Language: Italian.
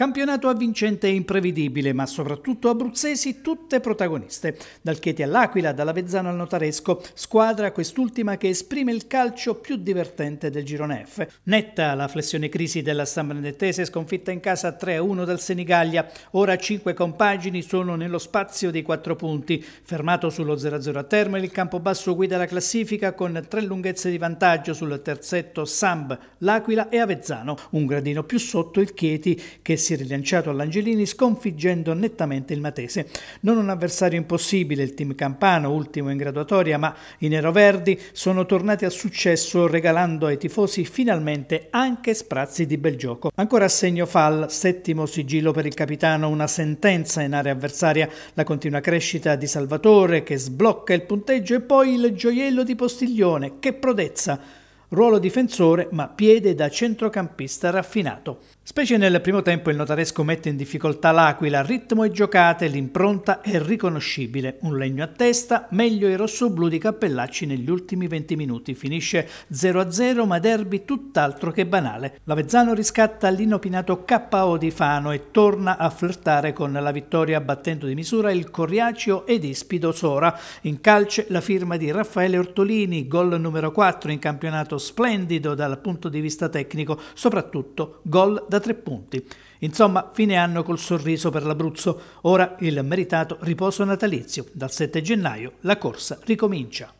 Campionato avvincente e imprevedibile, ma soprattutto abruzzesi tutte protagoniste. Dal Chieti all'Aquila, dall'Avezzano al Notaresco, squadra quest'ultima che esprime il calcio più divertente del girone F. Netta la flessione crisi della San Benedettese, sconfitta in casa 3-1 dal Senigallia. Ora cinque compagini sono nello spazio dei quattro punti. Fermato sullo 0-0 a Termoli, il campo basso guida la classifica con tre lunghezze di vantaggio sul terzetto Samb, L'Aquila e Avezzano. Un gradino più sotto il Chieti che si si è rilanciato all'Angelini sconfiggendo nettamente il Matese. Non un avversario impossibile il team campano, ultimo in graduatoria, ma i neroverdi sono tornati a successo regalando ai tifosi finalmente anche sprazzi di bel gioco. Ancora a segno Fall, settimo sigillo per il capitano, una sentenza in area avversaria, la continua crescita di Salvatore che sblocca il punteggio e poi il gioiello di Postiglione, che prodezza! ruolo difensore ma piede da centrocampista raffinato. Specie nel primo tempo il notaresco mette in difficoltà l'Aquila, ritmo e giocate, l'impronta è riconoscibile, un legno a testa, meglio i rossoblu di Cappellacci negli ultimi 20 minuti, finisce 0-0 ma derby tutt'altro che banale. Lavezzano riscatta l'inopinato KO di Fano e torna a flirtare con la vittoria battendo di misura il Corriaceo ed Ispido Sora. In calce la firma di Raffaele Ortolini, gol numero 4 in campionato splendido dal punto di vista tecnico, soprattutto gol da tre punti. Insomma, fine anno col sorriso per l'Abruzzo, ora il meritato riposo natalizio. Dal 7 gennaio la corsa ricomincia.